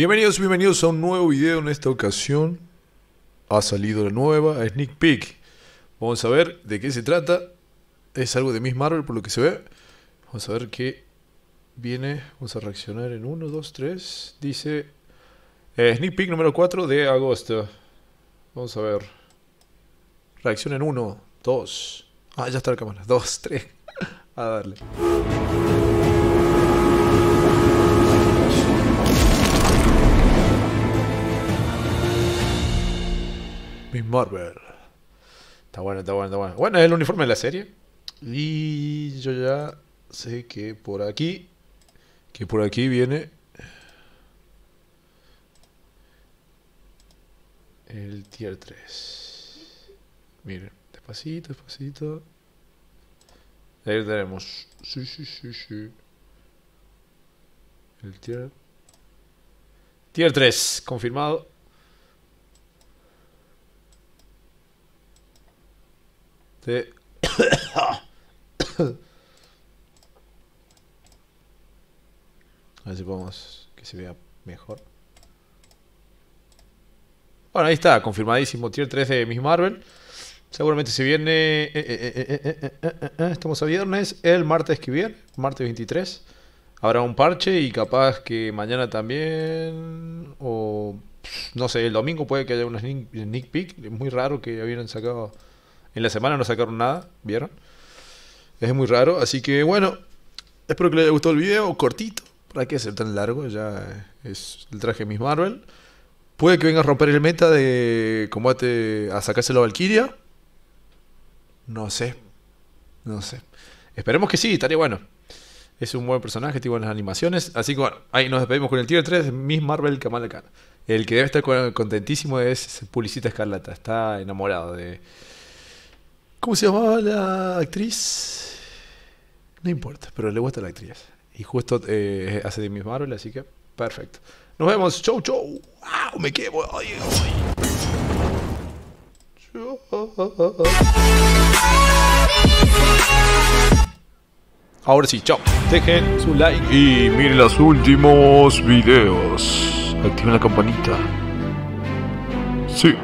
Bienvenidos, bienvenidos a un nuevo video. En esta ocasión ha salido la nueva sneak peek. Vamos a ver de qué se trata. Es algo de Miss Marvel por lo que se ve. Vamos a ver qué viene. Vamos a reaccionar en 1, 2, 3. Dice eh, sneak peek número 4 de agosto. Vamos a ver. Reacción en 1, 2. Ah, ya está la cámara. 2, 3. a darle. Miss Marvel. Está bueno, está bueno, está bueno. Bueno, es el uniforme de la serie. Y yo ya sé que por aquí, que por aquí viene el tier 3. Miren, despacito, despacito. Ahí lo tenemos. Sí, sí, sí, sí. El tier... Tier 3, confirmado. A ver si podemos que se vea mejor. Bueno, ahí está, confirmadísimo. Tier 3 de Miss Marvel. Seguramente se viene... Eh, eh, eh, estamos a viernes. El martes que viene, martes 23. Habrá un parche y capaz que mañana también... O... No sé, el domingo puede que haya Un sneak, peek. Es muy raro que hubieran sacado en la semana no sacaron nada, ¿vieron? Es muy raro, así que bueno, espero que les haya gustado el video, cortito, para qué hacer tan largo, ya es el traje de Miss Marvel. Puede que venga a romper el meta de combate a sacarse la Valkyria. No sé. No sé. Esperemos que sí, estaría bueno. Es un buen personaje, tiene buenas animaciones. Así que bueno, ahí nos despedimos con el tier 3 de Miss Marvel Kamala Khan. El que debe estar contentísimo es Publicita Escarlata. Está enamorado de, ¿Cómo se llamaba la actriz? No importa, pero le gusta la actriz. Y justo hace eh, de mis Marvel, así que perfecto. Nos vemos. Chau, chau. Me quedo. Ahora sí, chao. Dejen su like. Y miren los últimos videos. Activen la campanita. Sí.